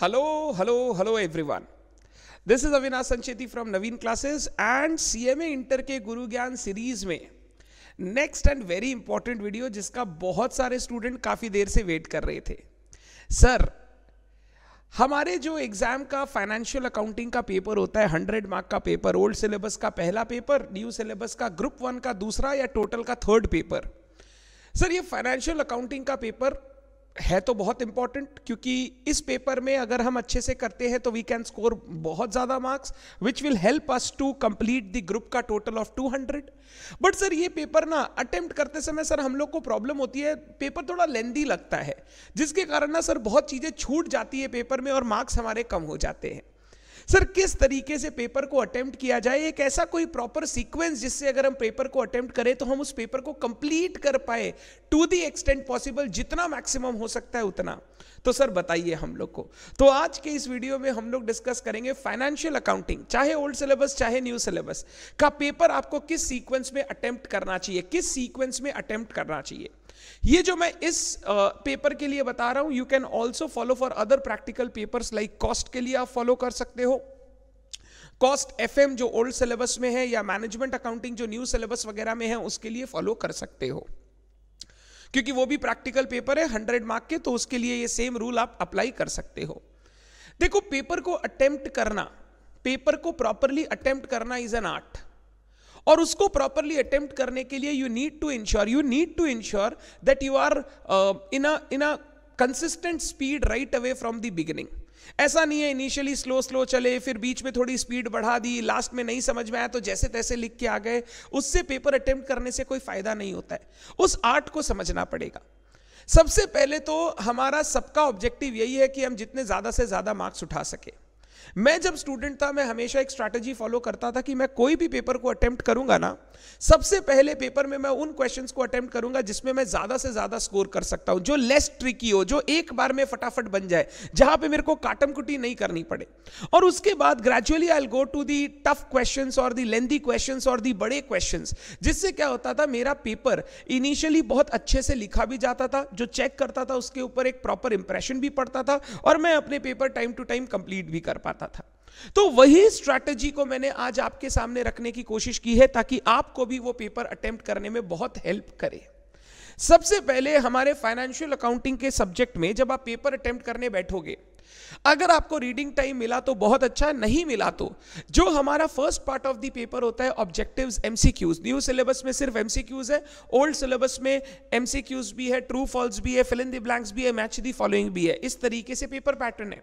Hello, hello, hello everyone. This is Avinash Sancheti from Naveen Classes and CMA Inter के गुरु Gyan series में next and very important video जिसका बहुत सारे student काफ़ी देर से वेट कर रहे थे सर हमारे जो एग्ज़ाम का फाइनेंशियल अकाउंटिंग का पेपर होता है हंड्रेड मार्क का पेपर ओल्ड सिलेबस का पहला पेपर न्यू सिलेबस का ग्रुप वन का दूसरा या टोटल का थर्ड पेपर सर ये फाइनेंशियल अकाउंटिंग का पेपर है तो बहुत इंपॉर्टेंट क्योंकि इस पेपर में अगर हम अच्छे से करते हैं तो वी कैन स्कोर बहुत ज़्यादा marks which will help us to complete the group का टोटल ऑफ 200 बट सर ये पेपर ना अटेम्प्ट करते समय सर हम लोग को प्रॉब्लम होती है पेपर थोड़ा लेंदी लगता है जिसके कारण ना सर बहुत चीज़ें छूट जाती है पेपर में और मार्क्स हमारे कम हो जाते हैं सर किस तरीके से पेपर को अटेम्प्ट किया जाए एक ऐसा कोई प्रॉपर सीक्वेंस जिससे अगर हम पेपर को अटेम्प्ट करें तो हम उस पेपर को कंप्लीट कर पाए टू दी एक्सटेंट पॉसिबल जितना मैक्सिमम हो सकता है उतना तो सर बताइए हम लोग को तो आज के इस वीडियो में हम लोग डिस्कस करेंगे फाइनेंशियल अकाउंटिंग चाहे ओल्ड सिलेबस चाहे न्यू सिलेबस का पेपर आपको किस सीक्वेंस में अटेम्प्ट करना चाहिए किस सीक्वेंस में अटेम्प्ट करना चाहिए ये जो मैं इस पेपर के लिए बता रहा हूं you can also follow for other practical papers like cost के लिए आप फॉलो कर सकते हो कॉस्ट एफएम जो ओल्ड सिलेबस में है या मैनेजमेंट अकाउंटिंग जो न्यू सिलेबस वगैरह में है उसके लिए फॉलो कर सकते हो क्योंकि वो भी प्रैक्टिकल पेपर है हंड्रेड मार्क के तो उसके लिए ये सेम रूल आप अप्लाई कर सकते हो देखो पेपर को अटेम्प्ट करना पेपर को प्रॉपरली अटेम्प्ट करना इज एन आर्ट और उसको प्रॉपरली अटेम्प्ट करने के लिए you need to ensure you need to ensure that you are in a in a consistent speed right away from the beginning ऐसा नहीं है इनिशियली स्लो स्लो चले फिर बीच में थोड़ी स्पीड बढ़ा दी लास्ट में नहीं समझ में आया तो जैसे तैसे लिख के आ गए उससे पेपर अटेम्प्ट करने से कोई फायदा नहीं होता है उस आर्ट को समझना पड़ेगा सबसे पहले तो हमारा सबका ऑब्जेक्टिव यही है कि हम जितने ज़्यादा से ज़्यादा मार्क्स उठा सकें मैं जब स्टूडेंट था मैं हमेशा एक स्ट्रैटेजी फॉलो करता था कि मैं कोई भी पेपर को अटेम्प्ट करूंगा ना सबसे पहले पेपर में मैं उन क्वेश्चंस को अटेम्प्ट करूंगा जिसमें मैं ज्यादा से ज्यादा स्कोर कर सकता हूं जो लेस ट्रिकी हो जो एक बार में फटाफट बन जाए जहां पे मेरे को काटम कुटी नहीं करनी पड़े और उसके बाद gradually I go to the tough question और दी लेंदी क्वेश्चन और दी बड़े क्वेश्चन जिससे क्या होता था मेरा पेपर इनिशियली बहुत अच्छे से लिखा भी जाता था जो चेक करता था उसके ऊपर एक प्रॉपर इंप्रेशन भी पड़ता था और मैं अपने paper time to time complete भी कर पाता पाता था तो वही स्ट्रैटेजी को मैंने आज आपके सामने रखने की कोशिश की है ताकि आपको भी वो पेपर अटेम्प्ट करने में बहुत हेल्प करे सबसे पहले हमारे फाइनेंशियल अकाउंटिंग के सब्जेक्ट में जब आप पेपर अटेम्प्ट करने बैठोगे अगर आपको रीडिंग टाइम मिला तो बहुत अच्छा नहीं मिला तो जो हमारा first part of the paper होता है ऑब्जेक्टिव्स एमसीक्यूज न्यू सिलेबस में सिर्फ एमसीक्यूज है ओल्ड सिलेबस में एमसीक्यूज भी है ट्रू फॉल्स भी है फिल इन द ब्लैंक्स भी है मैच दी फॉलोइंग भी है इस तरीके से पेपर पैटर्न है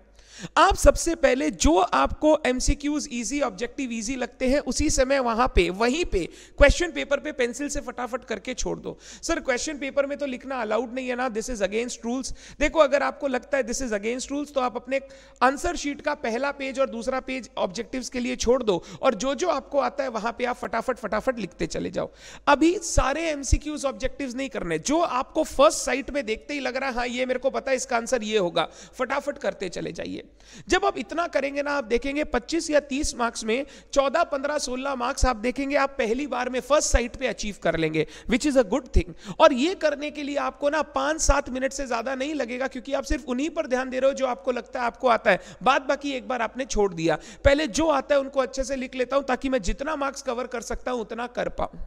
आप सबसे पहले जो आपको एमसीक्यूज इजी ऑब्जेक्टिव इजी लगते हैं उसी समय वहां पे वहीं पे क्वेश्चन पेपर पे पेंसिल से फटाफट करके छोड़ दो सर क्वेश्चन पेपर में तो लिखना अलाउड नहीं है ना दिस इज अगेंस्ट रूल्स देखो अगर आपको लगता है दिस इज अगेंस्ट रूल्स तो आप आप अपने आंसर शीट का पहला पेज और दूसरा पेज ऑब्जेक्टिव्स के लिए छोड़ दो और जो जो आपको आता है वहां पे आप फटाफट फटाफट लिखते चले जाओ अभी सारे एमसीक्यूज ऑब्जेक्टिव नहीं करने जो आपको फर्स्ट साइट में देखते ही लग रहा हाँ ये मेरे को पता है इसका आंसर ये होगा फटाफट करते चले जाइए जब आप इतना करेंगे ना आप देखेंगे पच्चीस या तीस मार्क्स में चौदह पंद्रह सोलह मार्क्स आप देखेंगे आप पहली बार में फर्स्ट साइट पे अचीव कर लेंगे which is a good thing और ये करने के लिए आपको ना पांच सात मिनट से ज्यादा नहीं लगेगा क्योंकि आप सिर्फ उन्हीं पर ध्यान दे रहे हो जो आपको लगता लगता है आपको आता है बात बाकी एक बार आपने छोड़ दिया पहले जो आता है उनको अच्छे से लिख लेता हूं ताकि मैं जितना मार्क्स कवर कर सकता हूं उतना कर पाऊं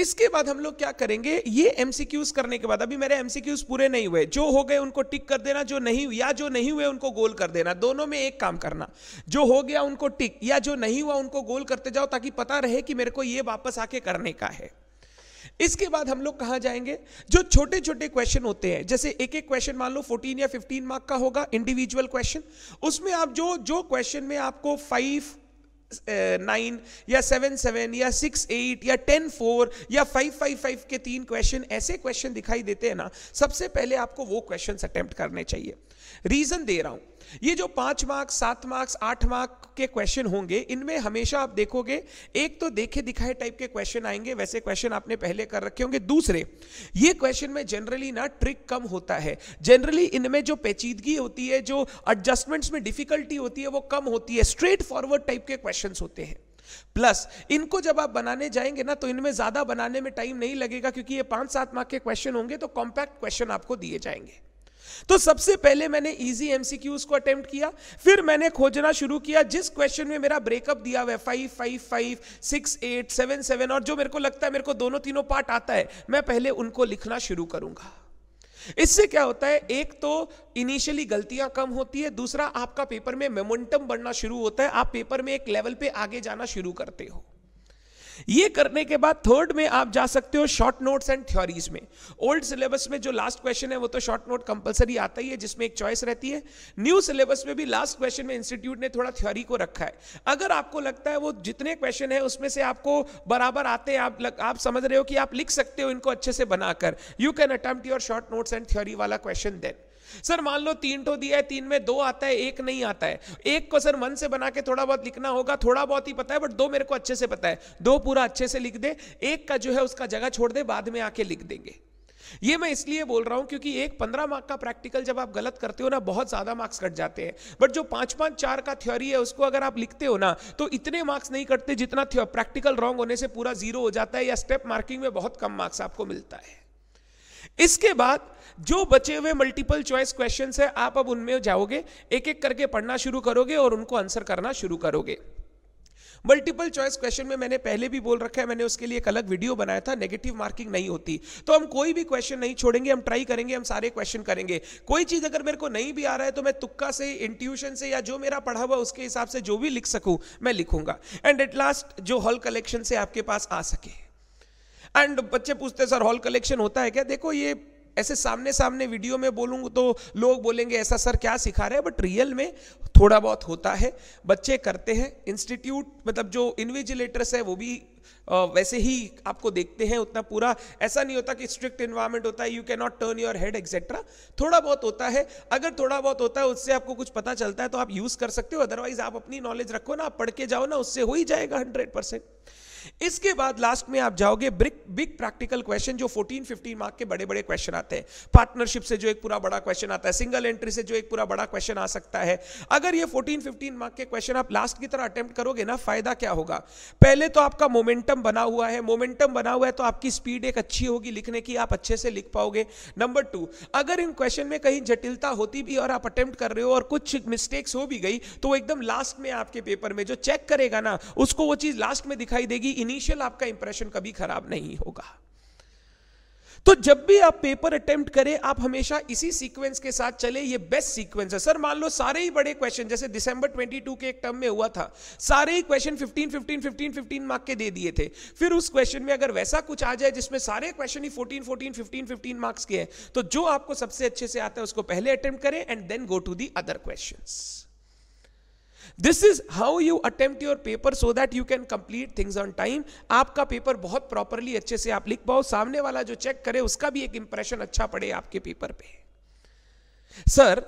इसके बाद हम लोग क्या करेंगे ये एमसीक्यूज करने के बाद अभी मेरे एमसीक्यूज पूरे नहीं हुए जो हो गए उनको टिक कर देना जो नहीं या जो नहीं हुए उनको गोल कर देना दोनों में एक काम करना जो हो गया उनको टिक या जो नहीं हुआ उनको गोल करते जाओ ताकि पता रहे कि मेरे को ये वापस आके करने का है इसके बाद हम लोग कहाँ जाएंगे जो छोटे छोटे क्वेश्चन होते हैं जैसे एक एक क्वेश्चन मान लो 14 या 15 मार्क का होगा इंडिविजुअल क्वेश्चन उसमें आप जो जो क्वेश्चन में आपको फाइव नाइन या सेवन सेवन या सिक्स एट या टेन फोर या फाइव फाइव फाइव के तीन क्वेश्चन ऐसे क्वेश्चन दिखाई देते हैं ना सबसे पहले आपको वो क्वेश्चन अटेम्प्ट करने चाहिए रीजन दे रहा हूं ये जो पांच मार्क्स सात मार्क्स आठ मार्क के क्वेश्चन होंगे इनमें हमेशा आप देखोगे एक तो देखे दिखाए टाइप के क्वेश्चन आएंगे वैसे क्वेश्चन आपने पहले कर रखे होंगे दूसरे ये क्वेश्चन में जनरली ना ट्रिक कम होता है जनरली इनमें जो पेचीदगी होती है जो एडजस्टमेंट्स में डिफिकल्टी होती है वो कम होती है स्ट्रेट फॉरवर्ड टाइप के क्वेश्चन होते हैं प्लस इनको जब आप बनाने जाएंगे ना तो इनमें ज्यादा बनाने में टाइम नहीं लगेगा क्योंकि ये पांच सात मार्क के क्वेश्चन होंगे तो कॉम्पैक्ट क्वेश्चन आपको दिए जाएंगे तो सबसे पहले मैंने इजी एमसीक्यूज को अटेम्प्ट किया फिर मैंने खोजना शुरू किया जिस क्वेश्चन में मेरा ब्रेकअप दिया हुआ है five five five six eight seven seven और जो मेरे को लगता है मेरे को दोनों तीनों पार्ट आता है मैं पहले उनको लिखना शुरू करूंगा इससे क्या होता है एक तो इनिशियली गलतियां कम होती है दूसरा आपका पेपर में मोमेंटम बढ़ना शुरू होता है आप पेपर में एक लेवल पे आगे जाना शुरू करते हो ये करने के बाद थर्ड में आप जा सकते हो शॉर्ट नोट्स एंड थ्योरीज में ओल्ड सिलेबस में जो लास्ट क्वेश्चन है वो तो शॉर्ट नोट कंपलसरी आता ही है जिसमें एक चॉइस रहती है न्यू सिलेबस में भी लास्ट क्वेश्चन में इंस्टीट्यूट ने थोड़ा थ्योरी को रखा है अगर आपको लगता है वो जितने क्वेश्चन है उसमें से आपको बराबर आते हैं आप लग, आप समझ रहे हो कि आप लिख सकते हो इनको अच्छे से बनाकर you can attempt your short notes and theory वाला क्वेश्चन देन सर मान लो तीन ठो तो दिया है तीन में दो आता है एक नहीं आता है एक को सर मन से बना के थोड़ा बहुत लिखना होगा थोड़ा बहुत ही पता है बट दो मेरे को अच्छे से पता है दो पूरा अच्छे से लिख दे एक का जो है उसका जगह छोड़ दे बाद में आके लिख देंगे ये मैं इसलिए बोल रहा हूं क्योंकि एक पंद्रह मार्क का प्रैक्टिकल जब आप गलत करते हो ना बहुत ज्यादा मार्क्स कट जाते हैं बट जो पांच पांच चार का थ्योरी है उसको अगर आप लिखते हो ना तो इतने मार्क्स नहीं कटते जितना प्रैक्टिकल रॉन्ग होने से पूरा जीरो हो जाता है या स्टेप मार्किंग में बहुत कम मार्क्स आपको मिलता है इसके बाद जो बचे हुए मल्टीपल चॉइस क्वेश्चन है आप अब उनमें जाओगे एक एक करके पढ़ना शुरू करोगे और उनको आंसर करना शुरू करोगे मल्टीपल चॉइस क्वेश्चन में मैंने पहले भी बोल रखा है मैंने उसके लिए एक अलग वीडियो बनाया था नेगेटिव मार्किंग नहीं होती तो हम कोई भी क्वेश्चन नहीं छोड़ेंगे हम ट्राई करेंगे हम सारे क्वेश्चन करेंगे कोई चीज अगर मेरे को नहीं भी आ रहा है तो मैं तुक्का से इंट्यूशन से या जो मेरा पढ़ा हुआ उसके हिसाब से जो भी लिख सकूं मैं लिखूंगा एंड एट लास्ट जो हॉल कलेक्शन से आपके पास आ सके एंड बच्चे पूछते सर हॉल कलेक्शन होता है क्या देखो ये ऐसे सामने सामने वीडियो में बोलूंगा तो लोग बोलेंगे ऐसा सर क्या सिखा रहे हैं बट रियल में थोड़ा बहुत होता है बच्चे करते हैं इंस्टीट्यूट मतलब जो इन्विजिलेटर्स है वो भी वैसे ही आपको देखते हैं उतना पूरा ऐसा नहीं होता कि स्ट्रिक्ट इन्वायरमेंट होता है you can not turn your head etcetera थोड़ा बहुत होता है अगर थोड़ा बहुत होता है उससे आपको कुछ पता चलता है तो आप यूज़ कर सकते हो अदरवाइज आप अपनी नॉलेज रखो ना आप पढ़ के जाओ ना उससे हो ही जाएगा हंड्रेड परसेंट इसके बाद लास्ट में आप जाओगे ब्रिक बिग प्रैक्टिकल क्वेश्चन जो 14 15 मार्क के बड़े बड़े क्वेश्चन आते हैं पार्टनरशिप से जो एक पूरा बड़ा क्वेश्चन आता है सिंगल एंट्री से जो एक पूरा बड़ा क्वेश्चन आ सकता है अगर ये 14 15 मार्क के क्वेश्चन आप लास्ट की तरह अटेम्प्ट करोगे ना फायदा क्या होगा पहले तो आपका मोमेंटम बना हुआ है मोमेंटम बना हुआ है तो आपकी स्पीड एक अच्छी होगी लिखने की आप अच्छे से लिख पाओगे नंबर टू अगर इन क्वेश्चन में कहीं जटिलता होती भी और आप अटेम्प्ट कर रहे हो और कुछ मिस्टेक्स हो भी गई तो एकदम लास्ट में आपके पेपर में जो चेक करेगा ना उसको वो चीज लास्ट में दिखाई देगी इनिशियल आपका इंप्रेशन कभी खराब नहीं होगा तो जब भी आप पेपर अटेम्प्ट करें आप हमेशा इसी सीक्वेंस के साथ चले ये बेस्ट सीक्वेंस है सर मान लो सारे ही बड़े क्वेश्चन जैसे दिसंबर 22 के एक टर्म में हुआ था सारे ही क्वेश्चन 15 15 15 15 मार्क के दे दिए थे फिर उस क्वेश्चन में अगर वैसा कुछ आ जाए जिसमें सारे क्वेश्चन ही 14 14 15 15 मार्क्स के हैं तो जो आपको सबसे अच्छे से आता है उसको पहले अटेम्प्ट करें and then go to the other question this is how you attempt your paper so that you can complete things on time आपका पेपर बहुत प्रॉपरली अच्छे से आप लिख पाओ सामने वाला जो चेक करे उसका भी एक इंप्रेशन अच्छा पड़े आपके पेपर पे सर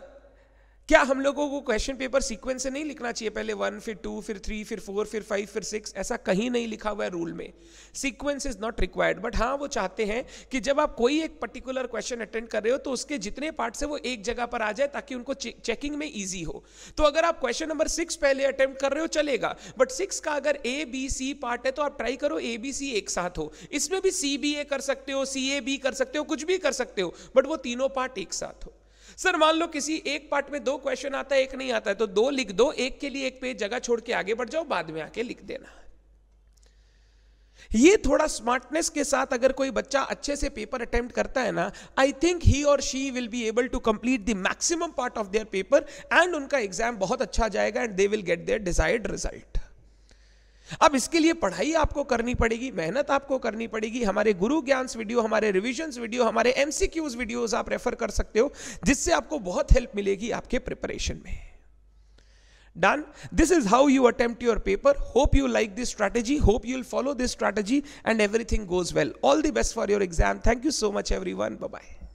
क्या हम लोगों को क्वेश्चन पेपर सीक्वेंस से नहीं लिखना चाहिए पहले वन फिर टू फिर थ्री फिर फोर फिर फाइव फिर सिक्स ऐसा कहीं नहीं लिखा हुआ है रूल में sequence is not required but हाँ वो चाहते हैं कि जब आप कोई एक पर्टिकुलर क्वेश्चन अटेंड कर रहे हो तो उसके जितने पार्ट है वो एक जगह पर आ जाए ताकि उनको चेकिंग में ईजी हो तो अगर आप क्वेश्चन नंबर सिक्स पहले अटेम्प्ट कर रहे हो चलेगा बट सिक्स का अगर ए बी सी पार्ट है तो आप ट्राई करो ए बी सी एक साथ हो इसमें भी सी बी ए कर सकते हो सी ए बी कर सकते हो कुछ भी कर सकते हो बट वो तीनों पार्ट एक साथ हो सर मान लो किसी एक पार्ट में दो क्वेश्चन आता है एक नहीं आता है तो दो लिख दो एक के लिए एक पेज जगह छोड़ के आगे बढ़ जाओ बाद में आके लिख देना ये थोड़ा स्मार्टनेस के साथ अगर कोई बच्चा अच्छे से पेपर अटेम्प्ट करता है ना आई थिंक ही और she will be able to complete the maximum part of their paper and उनका एग्जाम बहुत अच्छा जाएगा and they will get their desired result अब इसके लिए पढ़ाई आपको करनी पड़ेगी मेहनत आपको करनी पड़ेगी हमारे गुरु ज्ञान वीडियो हमारे रिविजन वीडियो हमारे एमसीक्यूज वीडियोज आप रेफर कर सकते हो जिससे आपको बहुत हेल्प मिलेगी आपके प्रिपरेशन में done this is how you attempt your paper hope you like this strategy hope you will follow this strategy and everything goes well all the best for your exam thank you so much everyone bye